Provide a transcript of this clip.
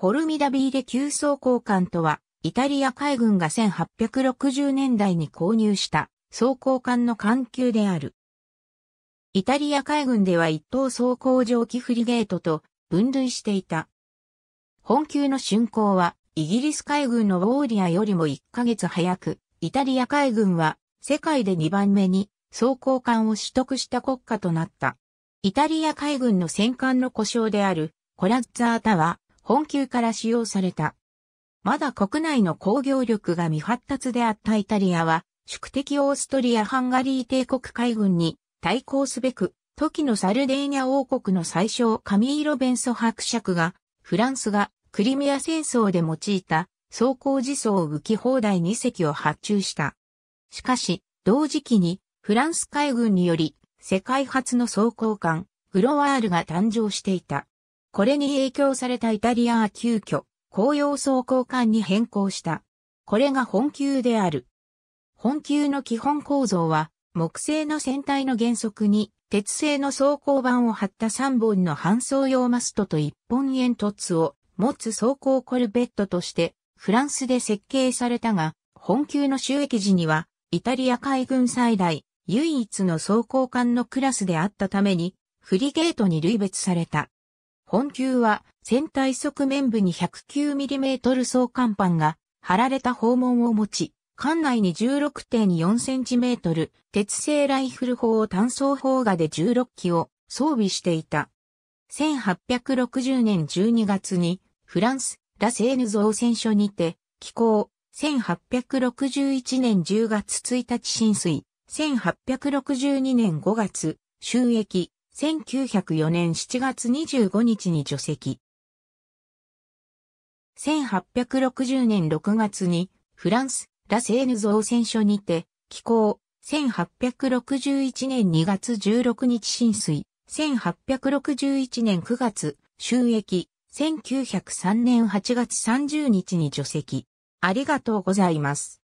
フォルミダビーレ急走行艦とは、イタリア海軍が1860年代に購入した装甲艦の艦級である。イタリア海軍では一等装甲蒸気フリゲートと分類していた。本級の竣工は、イギリス海軍のウォーリアよりも1ヶ月早く、イタリア海軍は世界で2番目に装甲艦を取得した国家となった。イタリア海軍の戦艦の故障であるコラッツァータは本級から使用された。まだ国内の工業力が未発達であったイタリアは、宿敵オーストリア・ハンガリー帝国海軍に対抗すべく、時のサルデーニャ王国の最小カミーロ・ベンソ伯爵が、フランスがクリミア戦争で用いた装甲自走武器砲台2隻を発注した。しかし、同時期にフランス海軍により世界初の装甲艦グロワールが誕生していた。これに影響されたイタリアは急遽、紅葉装甲艦に変更した。これが本級である。本級の基本構造は、木製の船体の原則に、鉄製の装甲板を張った3本の搬送用マストと1本煙突を持つ装甲コルベットとして、フランスで設計されたが、本級の収益時には、イタリア海軍最大、唯一の装甲艦のクラスであったために、フリゲートに類別された。本級は船体側面部に 109mm 総甲板が貼られた訪門を持ち、艦内に 16.4cm 鉄製ライフル砲を単装砲画で16機を装備していた。1860年12月にフランスラセーヌ造船所にて寄港。1861年10月1日浸水。1862年5月収益。1904年7月25日に除籍。1860年6月にフランス、ラセーヌ造船所にて、寄港、1861年2月16日浸水、1861年9月、収益、1903年8月30日に除籍。ありがとうございます。